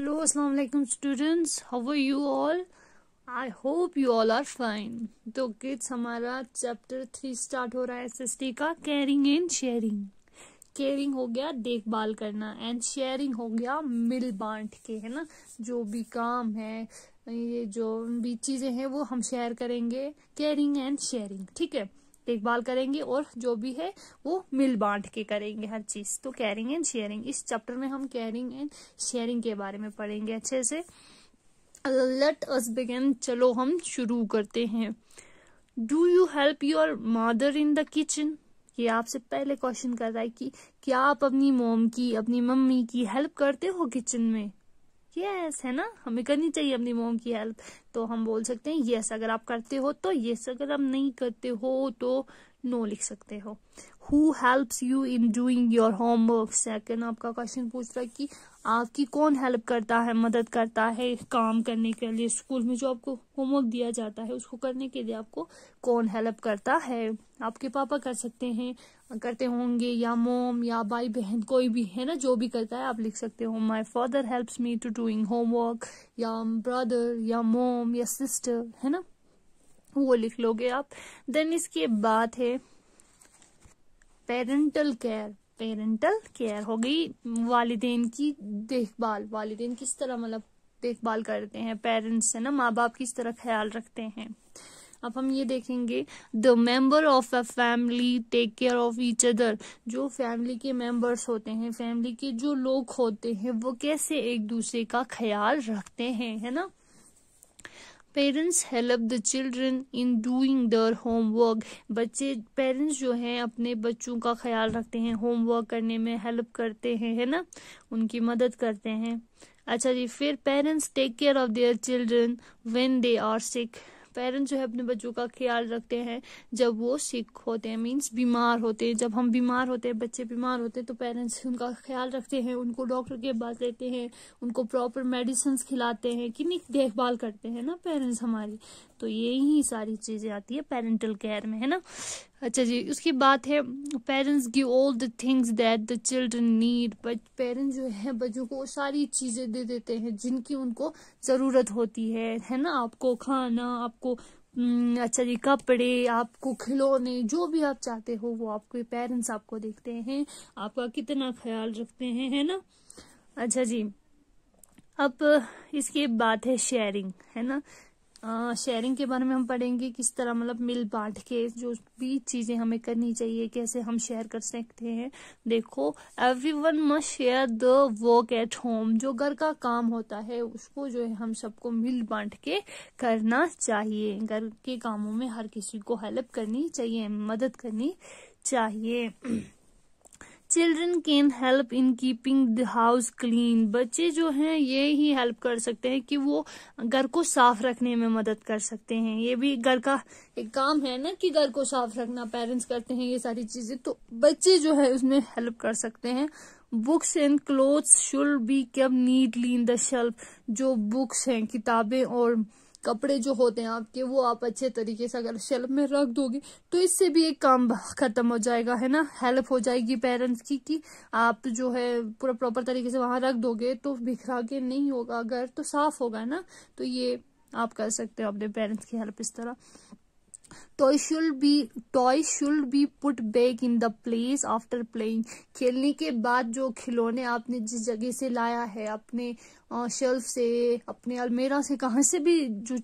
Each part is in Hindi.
हेलो अस्सलाम वालेकुम students how are you all I hope you all are fine तो किड्स हमारा चैप्टर थ्री स्टार्ट हो रहा है एसएसटी का केयरिंग एंड शेयरिंग केयरिंग हो गया देखभाल करना एंड शेयरिंग हो गया मिल बांट के है ना जो भी काम है ये जो भी चीजें हैं वो हम शेयर करेंगे केयरिंग एंड शेयरिंग ठीक है देखभाल करेंगे और जो भी है वो मिल बांट के करेंगे हर चीज तो कैरिंग एंड शेयरिंग इस चैप्टर में हम कैरिंग एंड शेयरिंग के बारे में पढ़ेंगे अच्छे से लेट अस बिगेन चलो हम शुरू करते हैं do you help your mother in the kitchen ये आपसे पहले क्वेश्चन कर रहा है कि क्या आप अपनी मोम की अपनी मम्मी की हेल्प करते हो किचन में यस है ना हमें करनी चाहिए अपनी मोम की हेल्प तो हम बोल सकते हैं यस अगर आप करते हो तो यस अगर आप नहीं करते हो तो नो लिख सकते हो who helps you in doing your homework second आपका क्वेश्चन पूछ रहा है कि आपकी कौन हेल्प करता है मदद करता है काम करने के लिए स्कूल में जो आपको होमवर्क दिया जाता है उसको करने के लिए आपको कौन हेल्प करता है आपके पापा कर सकते हैं करते होंगे या मोम या भाई बहन कोई भी है ना जो भी करता है आप लिख सकते हो my father helps me to doing homework या ब्रदर या मोम या सिस्टर है ना वो लिख लोगे आप देन इसके बाद है पेरेंटल केयर पेरेंटल केयर हो गई वालदेन की देखभाल वालदेन किस तरह मतलब देखभाल करते हैं पेरेंट्स है ना माँ बाप किस तरह ख्याल रखते हैं अब हम ये देखेंगे the member of a family take care of each other जो फैमिली के मेंबर्स होते हैं फैमिली के जो लोग होते हैं वो कैसे एक दूसरे का ख्याल रखते हैं है ना parents help the children in doing their homework बच्चे पेरेंट्स जो हैं अपने बच्चों का ख्याल रखते हैं होमवर्क करने में हेल्प करते हैं है ना उनकी मदद करते हैं अच्छा जी फिर parents take care of their children when they are sick parents जो है अपने बच्चों का ख्याल रखते हैं जब वो सिक होते हैं मीन्स बीमार होते हैं जब हम बीमार होते हैं बच्चे बीमार होते हैं तो पेरेंट्स उनका ख्याल रखते हैं उनको डॉक्टर के पास लेते हैं उनको प्रॉपर मेडिसिन खिलाते हैं कितनी देखभाल करते हैं ना पेरेंट्स हमारी तो ये ही सारी चीज़ें आती है पेरेंटल केयर में है ना अच्छा जी उसकी बात है parents give all the things that the children need but parents जो है बच्चों को सारी चीज़ें दे देते हैं जिनकी उनको ज़रूरत होती है है ना आपको खाना आपको हम्म, अच्छा जी कपड़े आपको खिलौने जो भी आप चाहते हो वो आपके पेरेंट्स आपको देखते हैं आपका कितना ख्याल रखते हैं है ना अच्छा जी अब इसकी बात है शेयरिंग है ना शेयरिंग के बारे में हम पढ़ेंगे किस तरह मतलब मिल बांट के जो भी चीज़ें हमें करनी चाहिए कैसे हम शेयर कर सकते हैं देखो everyone must share the work at home जो घर का काम होता है उसको जो है हम सबको मिल बांट के करना चाहिए घर के कामों में हर किसी को हेल्प करनी चाहिए मदद करनी चाहिए children can help in keeping the house clean बच्चे जो हैं ये ही हेल्प कर सकते हैं कि वो घर को साफ रखने में मदद कर सकते हैं ये भी घर का एक काम है ना कि घर को साफ रखना पेरेंट्स करते हैं ये सारी चीजें तो बच्चे जो है उसमें हेल्प कर सकते हैं books and clothes should be kept neatly in the shelf जो बुक्स हैं किताबें और कपड़े जो होते हैं आपके वो आप अच्छे तरीके से अगर शेल्फ में रख दोगे तो इससे भी एक काम खत्म हो जाएगा है ना हेल्प हो जाएगी पेरेंट्स की कि आप जो है पूरा प्रॉपर तरीके से वहां रख दोगे तो बिखरा के नहीं होगा अगर तो साफ होगा ना तो ये आप कर सकते हो अपने पेरेंट्स की हेल्प इस तरह toy should be toy should be put back in the place after playing खेलने के बाद जो खिलौने आपने जिस जगह से लाया है अपने शेल्फ से अपने अलमेरा से कहाँ से भी जो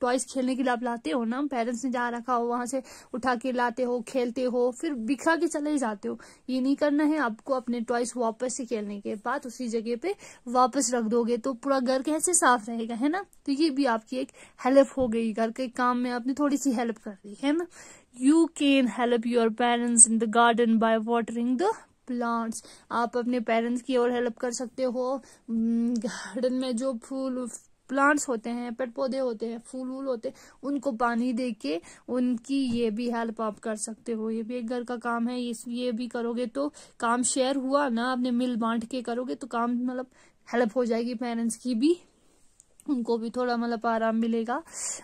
टॉयज खेलने के लिए आप लाते हो ना पेरेंट्स ने जहाँ रखा हो वहां से उठा के लाते हो खेलते हो फिर बिखरा के चले जाते हो ये नहीं करना है आपको अपने टॉयज वापस से खेलने के बाद उसी जगह पे वापस रख दोगे तो पूरा घर कैसे साफ रहेगा है ना तो ये भी आपकी एक हेल्प हो गई घर के काम में आपने थोड़ी सी हेल्प कर रही है ना you can help your parents in the garden by watering the plants आप अपने पेरेंट्स की और हेल्प कर सकते हो गार्डन में जो फूल प्लांट्स होते हैं पेड़ पौधे होते हैं फूल वूल होते हैं उनको पानी दे के उनकी ये भी हेल्प आप कर सकते हो ये भी एक घर का काम है ये ये भी करोगे तो काम शेयर हुआ ना आपने मिल बांट के करोगे तो काम मतलब हेल्प हो जाएगी पेरेंट्स की भी उनको भी थोड़ा मतलब आराम मिलेगा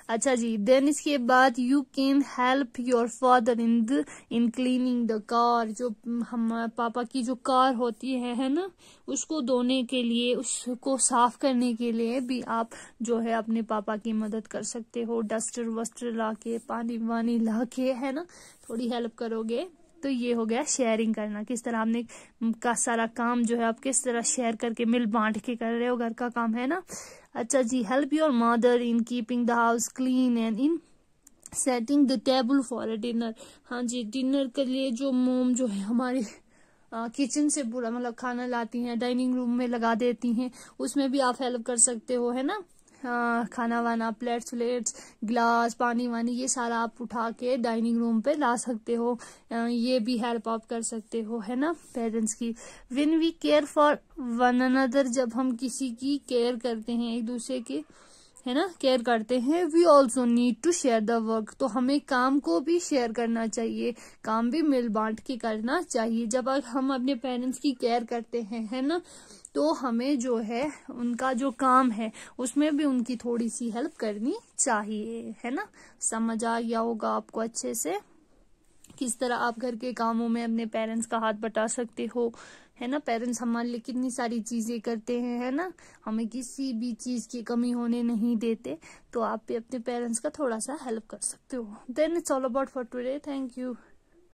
अच्छा जी देन इसके बाद you can help your father in the in cleaning the car जो हम पापा की जो कार होती है है ना उसको धोने के लिए उसको साफ करने के लिए भी आप जो है अपने पापा की मदद कर सकते हो डस्टर वस्टर ला के पानी वानी ला के है ना थोड़ी हेल्प करोगे तो ये हो गया शेयरिंग करना किस तरह आपने का सारा काम जो है आप किस तरह शेयर करके मिल बांट के कर रहे हो घर का काम है ना अच्छा जी help your mother in keeping the house clean and in setting the table for a dinner हाँ जी डिनर के लिए जो मोम जो है हमारे किचन से पूरा मतलब खाना लाती हैं डाइनिंग रूम में लगा देती हैं उसमें भी आप हेल्प कर सकते हो है ना हाँ, खाना वाना प्लेट्स व्लेट्स ग्लास पानी वानी ये सारा आप उठा के डाइनिंग रूम पे ला सकते हो ये भी हेल्प आप कर सकते हो है ना पेरेंट्स की when we care for one another जब हम किसी की केयर करते हैं एक दूसरे के है ना केयर करते हैं we also need to share the work तो हमें काम को भी शेयर करना चाहिए काम भी मिल बांट के करना चाहिए जब हम अपने पेरेंट्स की केयर करते हैं है ना तो हमें जो है उनका जो काम है उसमें भी उनकी थोड़ी सी हेल्प करनी चाहिए है ना समझ आ गया होगा आपको अच्छे से किस तरह आप घर के कामों में अपने पेरेंट्स का हाथ बटा सकते हो है ना पेरेंट्स हमारे लिए कितनी सारी चीज़ें करते हैं है ना हमें किसी भी चीज़ की कमी होने नहीं देते तो आप भी अपने पेरेंट्स का थोड़ा सा हेल्प कर सकते हो then it's all about for today thank you